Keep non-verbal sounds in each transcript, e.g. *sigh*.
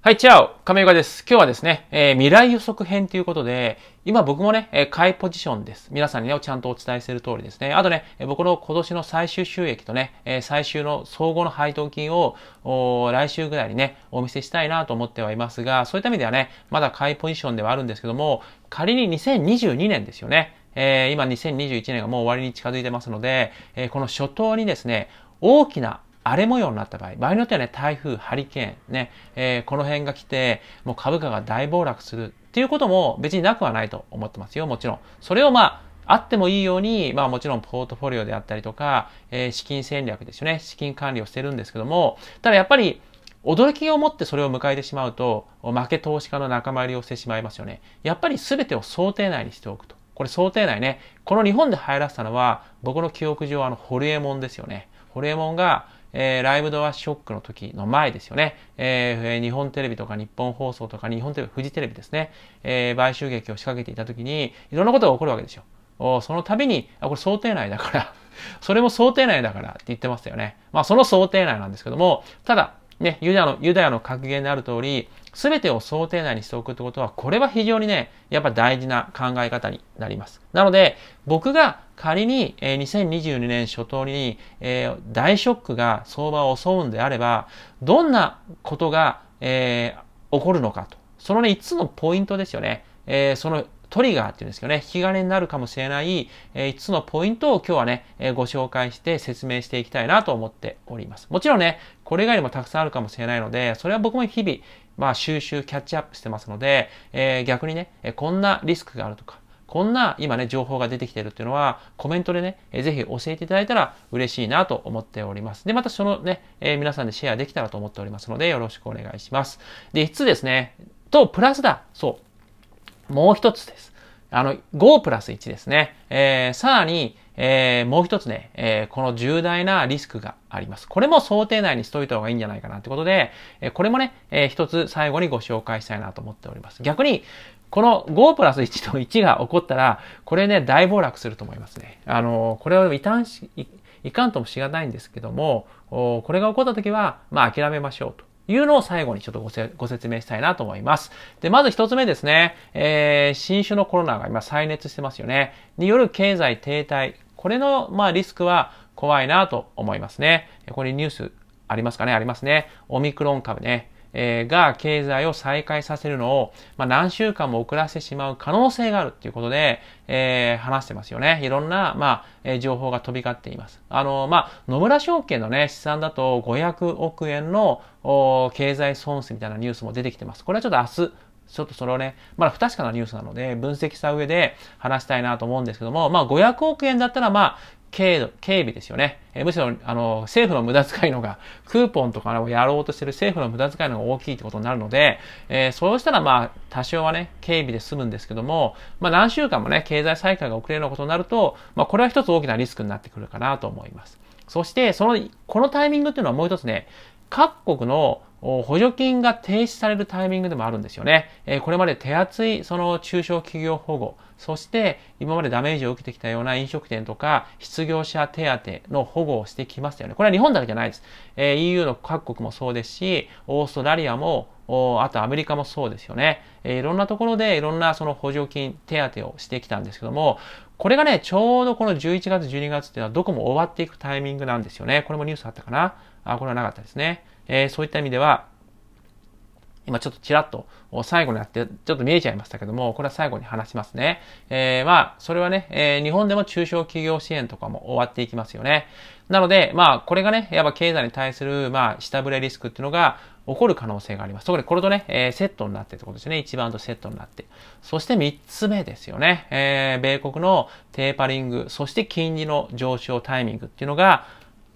はい、チャオ亀岡です。今日はですね、えー、未来予測編ということで、今僕もね、えー、買いポジションです。皆さんにね、ちゃんとお伝えしてる通りですね。あとね、僕の今年の最終収益とね、えー、最終の総合の配当金を、来週ぐらいにね、お見せしたいなと思ってはいますが、そういった意味ではね、まだ買いポジションではあるんですけども、仮に2022年ですよね。えー、今2021年がもう終わりに近づいてますので、えー、この初頭にですね、大きな荒れ模様になった場合、場合によってはね、台風、ハリケーン、ね、えー、この辺が来て、もう株価が大暴落するっていうことも別になくはないと思ってますよ、もちろん。それをまあ、あってもいいように、まあもちろんポートフォリオであったりとか、えー、資金戦略ですよね、資金管理をしてるんですけども、ただやっぱり、驚きを持ってそれを迎えてしまうと、負け投資家の仲間入りをしてしまいますよね。やっぱり全てを想定内にしておくと。これ想定内ね。この日本で入らせたのは、僕の記憶上、あの、ホリエモンですよね。ホリエモンが、えー、ライブドアショックの時の前ですよね、えー、日本テレビとか日本放送とか日本テレビ、フジテレビですね、えー、買収劇を仕掛けていた時に、いろんなことが起こるわけですよ。おその度に、あ、これ想定内だから *laughs* それも想定内だからって言ってましたよね。まあその想定内なんですけども、ただ、ね、ユダヤの、ユダヤの格言である通り、すべてを想定内にしておくってことは、これは非常にね、やっぱ大事な考え方になります。なので、僕が仮に、え2022年初頭に、え大ショックが相場を襲うんであれば、どんなことが、え起こるのかと。そのね、5つのポイントですよね。えそのトリガーっていうんですけどね、引き金になるかもしれない、え5つのポイントを今日はね、えご紹介して説明していきたいなと思っております。もちろんね、これ以外にもたくさんあるかもしれないので、それは僕も日々、まあ収集、キャッチアップしてますので、えー、逆にね、こんなリスクがあるとか、こんな今ね、情報が出てきてるっていうのは、コメントでね、えぜひ教えていただいたら嬉しいなと思っております。で、またそのね、えー、皆さんでシェアできたらと思っておりますので、よろしくお願いします。で、5つですね。と、プラスだ。そう。もう1つです。あの、5プラス1ですね。えー、さらに、えー、もう一つね、えー、この重大なリスクがあります。これも想定内にしといた方がいいんじゃないかなってことで、えー、これもね、えー、一つ最後にご紹介したいなと思っております。逆に、この5プラス1と1が起こったら、これね、大暴落すると思いますね。あのこれを異端し、いかんともしがないんですけども、これが起こった時は、まあ諦めましょうと。いうのを最後にちょっとごせご説明したいなと思います。で、まず一つ目ですね。えー、新種のコロナが今再熱してますよね。による経済停滞。これの、まあ、リスクは怖いなと思いますね。これニュースありますかねありますね。オミクロン株ね。えー、が経済を再開させるのを、まあ、何週間も遅らせてしまう可能性があるっていうことで、えー、話してますよね。いろんな、まあ、えー、情報が飛び交っています。あの、まあ、野村証券のね、試算だと500億円の経済損失みたいなニュースも出てきてます。これはちょっと明日、ちょっとそれをね、まだ不確かなニュースなので、分析した上で話したいなと思うんですけども、まあ500億円だったら、まあ、軽軽微ですよね。えむしろ、あの、政府の無駄遣いのが、クーポンとかをやろうとしてる政府の無駄遣いのが大きいってことになるので、えー、そうしたらまあ、多少はね、軽微で済むんですけども、まあ何週間もね、経済再開が遅れるようなことになると、まあこれは一つ大きなリスクになってくるかなと思います。そして、その、このタイミングっていうのはもう一つね、各国の補助金が停止されるタイミングでもあるんですよね。えこれまで手厚いその中小企業保護、そして今までダメージを受けてきたような飲食店とか失業者手当の保護をしてきましたよね。これは日本だけじゃないです。え EU の各国もそうですし、オーストラリアもあとアメリカもそうですよね。えいろんなところでいろんなその補助金、手当をしてきたんですけども、これがね、ちょうどこの11月、12月っていうのはどこも終わっていくタイミングなんですよね。これもニュースあったかなあ、これはなかったですね。えー、そういった意味では、今ちょっとちらっと最後になって、ちょっと見えちゃいましたけども、これは最後に話しますね。えー、まあ、それはね、えー、日本でも中小企業支援とかも終わっていきますよね。なので、まあ、これがね、やっぱ経済に対する、まあ、下振れリスクっていうのが起こる可能性があります。特にこれとね、えー、セットになってってことですね。1番とセットになって。そして3つ目ですよね。えー、米国のテーパリング、そして金利の上昇タイミングっていうのが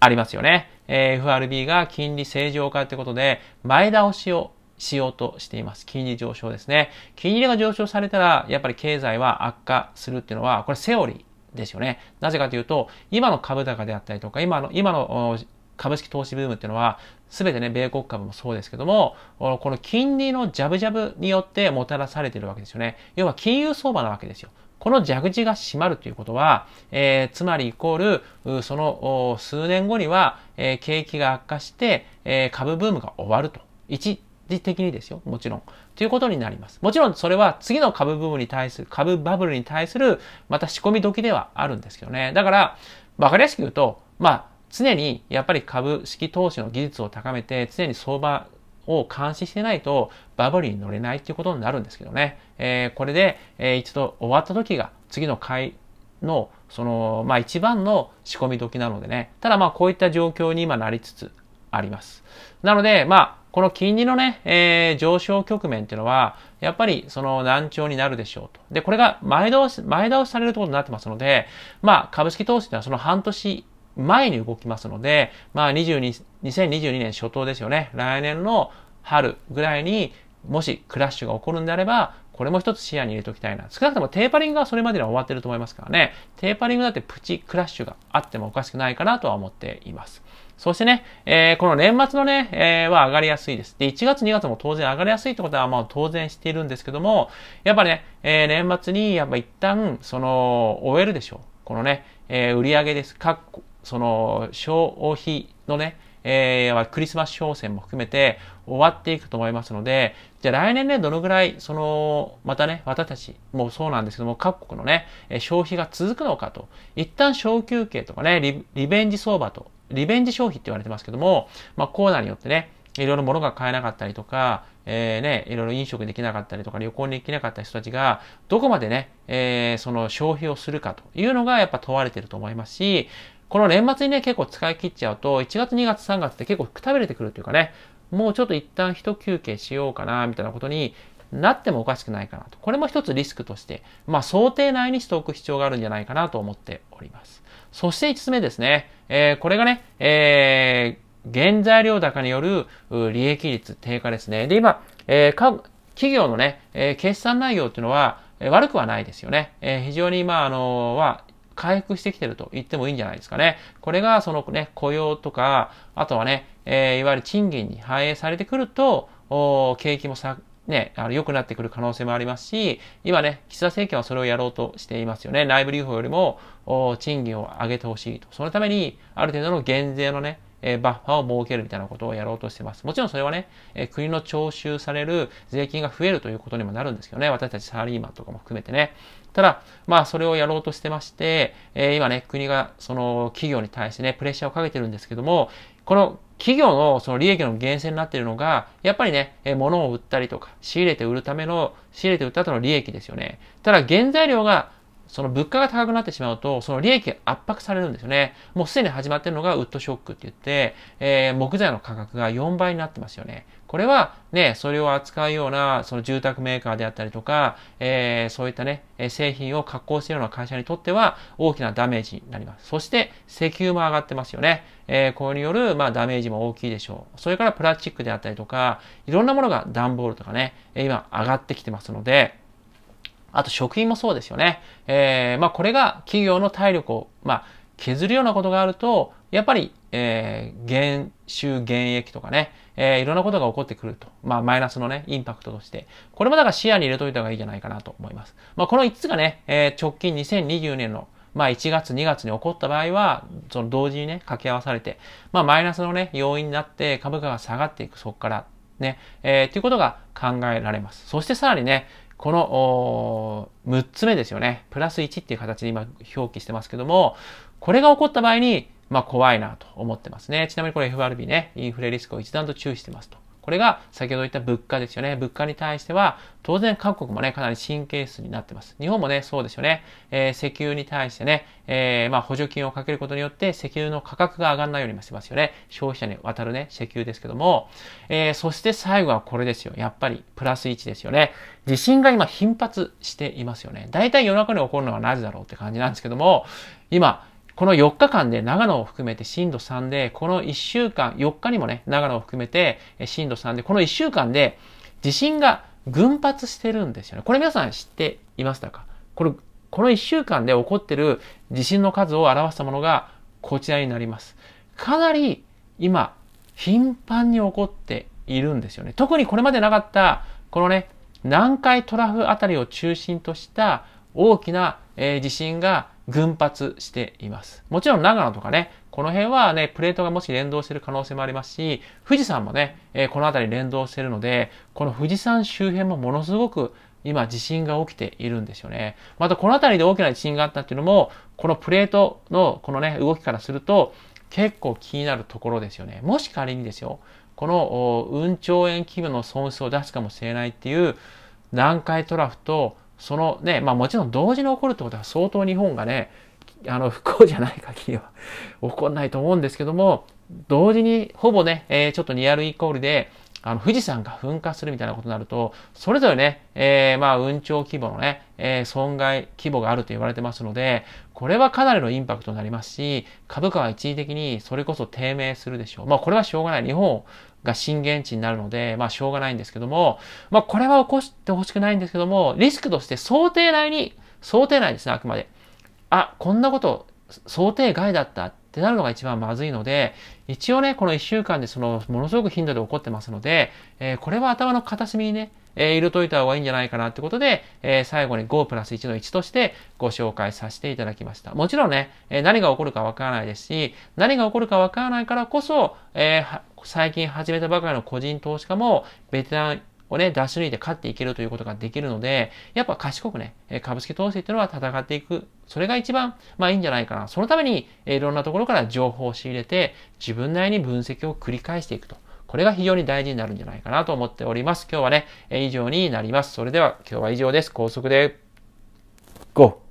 ありますよね。えー、FRB が金利正常化ということで、前倒しをしようとしています。金利上昇ですね。金利が上昇されたら、やっぱり経済は悪化するっていうのは、これセオリーですよね。なぜかというと、今の株高であったりとか、今の、今の株式投資ブームっていうのは、すべてね、米国株もそうですけども、この金利のジャブジャブによってもたらされているわけですよね。要は金融相場なわけですよ。この蛇口が閉まるということは、えー、つまりイコール、その数年後には、えー、景気が悪化して、えー、株ブームが終わると。一時的にですよ、もちろん。ということになります。もちろんそれは次の株ブームに対する、株バブルに対する、また仕込み時ではあるんですけどね。だから、わかりやすく言うと、まあ、常にやっぱり株式投資の技術を高めて、常に相場を監視してないとバブルに乗れないっていうことになるんですけどね。えー、これで、えー、一度終わった時が次の回の、その、まあ一番の仕込み時なのでね。ただまあこういった状況に今なりつつあります。なので、まあ、この金利のね、えー、上昇局面っていうのは、やっぱりその難聴になるでしょうと。で、これが前倒し、前倒しされるとことになってますので、まあ株式投資っていうのはその半年前に動きますので、まあ22、2022年初頭ですよね。来年の春ぐらいにもしクラッシュが起こるんであれば、これも一つ視野に入れておきたいな。少なくともテーパリングはそれまでには終わってると思いますからね。テーパリングだってプチクラッシュがあってもおかしくないかなとは思っています。そしてね、えー、この年末のね、えー、は上がりやすいです。で、1月2月も当然上がりやすいってことはまあ当然しているんですけども、やっぱね、えー、年末にやっぱ一旦、その、終えるでしょう。このね、えー、売り上げです。かその消費のね、えー、クリスマス商戦も含めて終わっていくと思いますので、じゃあ来年ね、どのぐらい、その、またね、私たちもそうなんですけども、各国のね、消費が続くのかと。一旦小休憩とかねリ、リベンジ相場と、リベンジ消費って言われてますけども、まあコーナーによってね、いろいろ物が買えなかったりとか、えー、ね、いろいろ飲食できなかったりとか、旅行に行けなかった人たちが、どこまでね、えー、その消費をするかというのがやっぱ問われてると思いますし、この年末にね、結構使い切っちゃうと、1月、2月、3月って結構くたびれてくるというかね、もうちょっと一旦一休憩しようかな、みたいなことになってもおかしくないかなと。これも一つリスクとして、まあ想定内にしておく必要があるんじゃないかなと思っております。そして5つ目ですね。えー、これがね、えー、原材料高による利益率低下ですね。で、今、えー、企業のね、えー、決算内容っていうのは、悪くはないですよね。えー、非常に、まあ、あのー、は、回復してきてると言ってもいいんじゃないですかね。これがそのね、雇用とか、あとはね、えー、いわゆる賃金に反映されてくると、お景気もさ、ね、あの、良くなってくる可能性もありますし、今ね、岸田政権はそれをやろうとしていますよね。内部留保よりも、お賃金を上げてほしいと。そのために、ある程度の減税のね、えバッファを設けるみたいなことをやろうとしてます。もちろんそれはね、え国の徴収される税金が増えるということにもなるんですけどね、私たちサラリーマンとかも含めてね。ただ、まあ、それをやろうとしてまして、え今ね、国がその企業に対してね、プレッシャーをかけてるんですけども、この企業のその利益の源泉になっているのが、やっぱりね、え物を売ったりとか、仕入れて売るための、仕入れて売った後の利益ですよね。ただ、原材料がその物価が高くなってしまうと、その利益が圧迫されるんですよね。もうすでに始まってるのがウッドショックって言って、えー、木材の価格が4倍になってますよね。これはね、それを扱うような、その住宅メーカーであったりとか、えー、そういったね、製品を加工するような会社にとっては大きなダメージになります。そして、石油も上がってますよね。えー、これによる、まあ、ダメージも大きいでしょう。それからプラスチックであったりとか、いろんなものが段ボールとかね、今上がってきてますので、あと食品もそうですよね。えー、まあこれが企業の体力を、まあ削るようなことがあると、やっぱり、えー、減収減益とかね、えー、いろんなことが起こってくると。まあ、マイナスのね、インパクトとして。これもだから視野に入れといた方がいいんじゃないかなと思います。まあ、この5つがね、えー、直近2020年のまあ1月2月に起こった場合は、その同時にね、掛け合わされて、まあマイナスのね、要因になって株価が下がっていく、そこからね、えー、ということが考えられます。そしてさらにね、この6つ目ですよね。プラス1っていう形で今表記してますけども、これが起こった場合に、まあ怖いなと思ってますね。ちなみにこれ FRB ね、インフレリスクを一段と注意してますと。これが先ほど言った物価ですよね。物価に対しては、当然各国もね、かなり神経質になってます。日本もね、そうですよね。えー、石油に対してね、えー、まあ補助金をかけることによって、石油の価格が上がらないようにしてますよね。消費者に渡るね、石油ですけども。えー、そして最後はこれですよ。やっぱり、プラス1ですよね。地震が今頻発していますよね。大体夜中に起こるのはなぜだろうって感じなんですけども、今、この4日間で長野を含めて震度3で、この1週間、4日にもね、長野を含めて震度3で、この1週間で地震が群発してるんですよね。これ皆さん知っていましたかこれ、この1週間で起こってる地震の数を表したものがこちらになります。かなり今、頻繁に起こっているんですよね。特にこれまでなかった、このね、南海トラフあたりを中心とした大きな、え地震が群発しています。もちろん長野とかね、この辺はね、プレートがもし連動してる可能性もありますし、富士山もね、えー、この辺り連動してるので、この富士山周辺もものすごく今地震が起きているんですよね。またこの辺りで大きな地震があったっていうのも、このプレートのこのね、動きからすると、結構気になるところですよね。もし仮にですよ、この、うん兆円規模の損失を出すかもしれないっていう、南海トラフとそのね、まあもちろん同時に起こるってことは相当日本がね、あの不幸じゃない限りは *laughs* 起こらないと思うんですけども、同時にほぼね、えー、ちょっとリアルイコールで、あの富士山が噴火するみたいなことになると、それぞれね、えー、まあ、運潮規模のね、えー、損害規模があると言われてますので、これはかなりのインパクトになりますし、株価は一時的にそれこそ低迷するでしょう。まあ、これはしょうがない。日本が震源地になるので、まあ、しょうがないんですけども、まあ、これは起こしてほしくないんですけども、リスクとして想定内に、想定内ですね、あくまで。あ、こんなこと想定外だったってなるのが一番まずいので、一応ね、この1週間でその、ものすごく頻度で起こってますので、えー、これは頭の片隅にね、えー、入れといた方がいいんじゃないかなってことで、えー、最後に5プラス1の1としてご紹介させていただきました。もちろんね、えー、何が起こるかわからないですし、何が起こるかわからないからこそ、えー、最近始めたばかりの個人投資家も、ベテランをね、出し抜いて勝っていけるということができるので、やっぱ賢くね、株式投資っていうのは戦っていく。それが一番、まあいいんじゃないかな。そのために、いろんなところから情報を仕入れて、自分なりに分析を繰り返していくと。これが非常に大事になるんじゃないかなと思っております。今日はね、以上になります。それでは今日は以上です。高速で、GO!